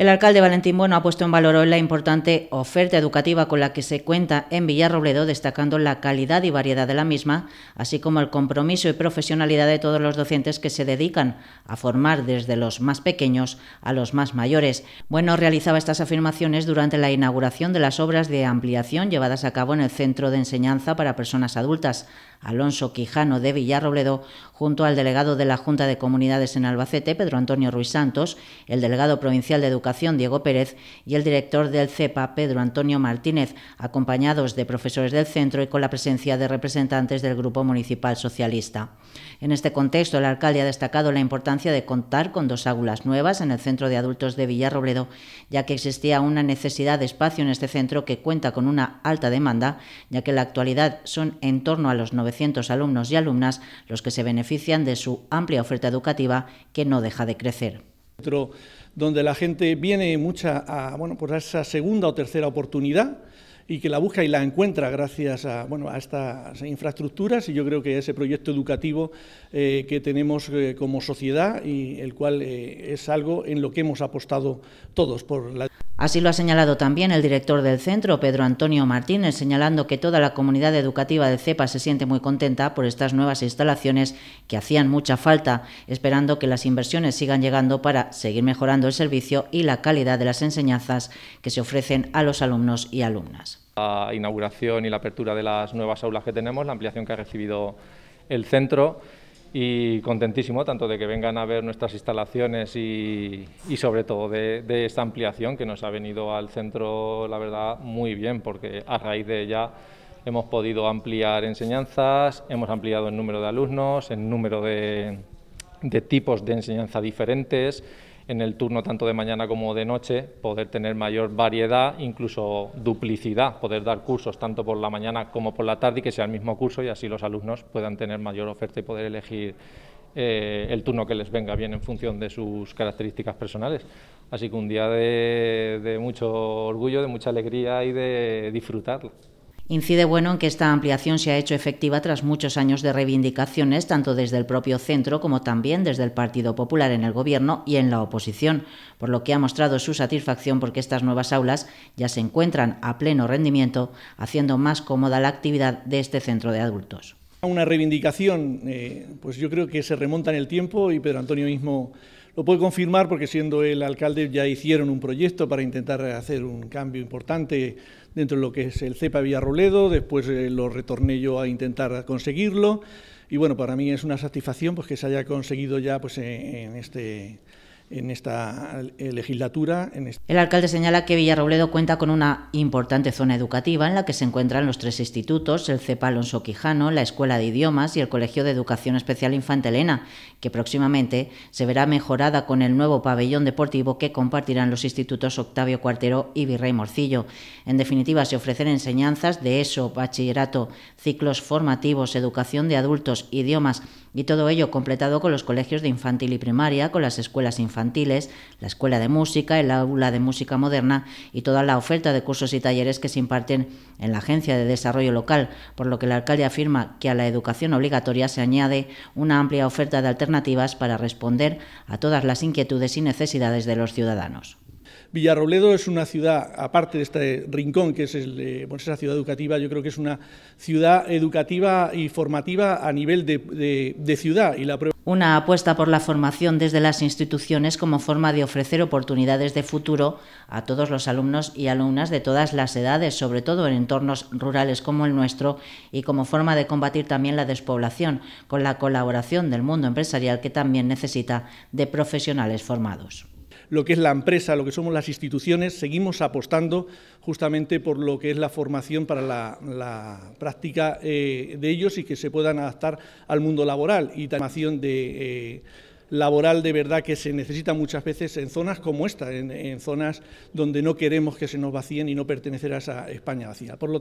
El alcalde Valentín Bueno ha puesto en valor hoy la importante oferta educativa con la que se cuenta en Villarrobledo, destacando la calidad y variedad de la misma, así como el compromiso y profesionalidad de todos los docentes que se dedican a formar desde los más pequeños a los más mayores. Bueno realizaba estas afirmaciones durante la inauguración de las obras de ampliación llevadas a cabo en el Centro de Enseñanza para Personas Adultas, Alonso Quijano de Villarrobledo, junto al delegado de la Junta de Comunidades en Albacete, Pedro Antonio Ruiz Santos, el delegado provincial de Educación, Diego Pérez, y el director del CEPA, Pedro Antonio Martínez, acompañados de profesores del centro y con la presencia de representantes del Grupo Municipal Socialista. En este contexto, el alcalde ha destacado la importancia de contar con dos aulas nuevas en el Centro de Adultos de Villarrobledo, ya que existía una necesidad de espacio en este centro que cuenta con una alta demanda, ya que en la actualidad son en torno a los 90 alumnos y alumnas los que se benefician de su amplia oferta educativa que no deja de crecer donde la gente viene mucha a, bueno, pues esa segunda o tercera oportunidad y que la busca y la encuentra gracias a, bueno, a estas infraestructuras y yo creo que ese proyecto educativo eh, que tenemos eh, como sociedad y el cual eh, es algo en lo que hemos apostado todos por la Así lo ha señalado también el director del centro, Pedro Antonio Martínez, señalando que toda la comunidad educativa de CEPA se siente muy contenta por estas nuevas instalaciones que hacían mucha falta, esperando que las inversiones sigan llegando para seguir mejorando el servicio y la calidad de las enseñanzas que se ofrecen a los alumnos y alumnas. La inauguración y la apertura de las nuevas aulas que tenemos, la ampliación que ha recibido el centro y contentísimo tanto de que vengan a ver nuestras instalaciones y, sobre todo de, esta ampliación que nos ha venido al centro, la verdad, muy bien, porque a raíz de ella hemos podido ampliar enseñanzas, hemos ampliado el número de alumnos, el número de, de tipos de enseñanza diferentes en el turno tanto de mañana como de noche, poder tener mayor variedad, incluso duplicidad, poder dar cursos tanto por la mañana como por la tarde y que sea el mismo curso y así los alumnos puedan tener mayor oferta y poder elegir eh, el turno que les venga bien en función de sus características personales. Así que un día de mucho orgullo, de mucha alegría y de disfrutarlo. Incide bueno en que esta ampliación se ha hecho efectiva tras muchos años de reivindicaciones, tanto desde el propio centro como también desde el Partido Popular en el Gobierno y en la oposición, por lo que ha mostrado su satisfacción porque estas nuevas aulas ya se encuentran a pleno rendimiento, haciendo más cómoda la actividad de este centro de adultos. Una reivindicación, eh, pues yo creo que se remonta en el tiempo y Pedro Antonio mismo lo puedo confirmar porque siendo el alcalde ya hicieron un proyecto para intentar hacer un cambio importante dentro de lo que es el CEPA Villarroledo, después eh, lo retorné yo a intentar conseguirlo y bueno, para mí es una satisfacción pues, que se haya conseguido ya pues, en este en esta eh, legislatura. El alcalde señala que Villarrobledo cuenta con una importante zona educativa en la que se encuentran los tres institutos, el CEPA Alonso Quijano, la Escuela de Idiomas y el Colegio de Educación Especial Infantilena, que próximamente se verá mejorada con el nuevo pabellón deportivo que compartirán los institutos Octavio Cuartero y Virrey Morcillo. En definitiva, se ofrecen enseñanzas de ESO, bachillerato, ciclos formativos, educación de adultos, idiomas y todo ello completado con los colegios de infantil y primaria, con las escuelas infantiles, la escuela de música, el aula de música moderna y toda la oferta de cursos y talleres que se imparten en la Agencia de Desarrollo Local, por lo que el alcalde afirma que a la educación obligatoria se añade una amplia oferta de alternativas para responder a todas las inquietudes y necesidades de los ciudadanos. Villarrobledo es una ciudad, aparte de este rincón que es el, ciudad educativa, yo creo que es una ciudad educativa y formativa a nivel de, ciudad. Y la Una apuesta por la formación desde las instituciones como forma de ofrecer oportunidades de futuro a todos los alumnos y alumnas de todas las edades, sobre todo en entornos rurales como el nuestro, y como forma de combatir también la despoblación, con la colaboración del mundo empresarial que también necesita de profesionales formados lo que es la empresa, lo que somos las instituciones, seguimos apostando justamente por lo que es la formación para la, práctica eh, de ellos y que se puedan adaptar al mundo laboral y formación de... Eh, laboral de verdad que se necesita muchas veces en zonas como esta, en, zonas donde no queremos que se nos vacíen y no pertenecer a esa España vacía. Por lo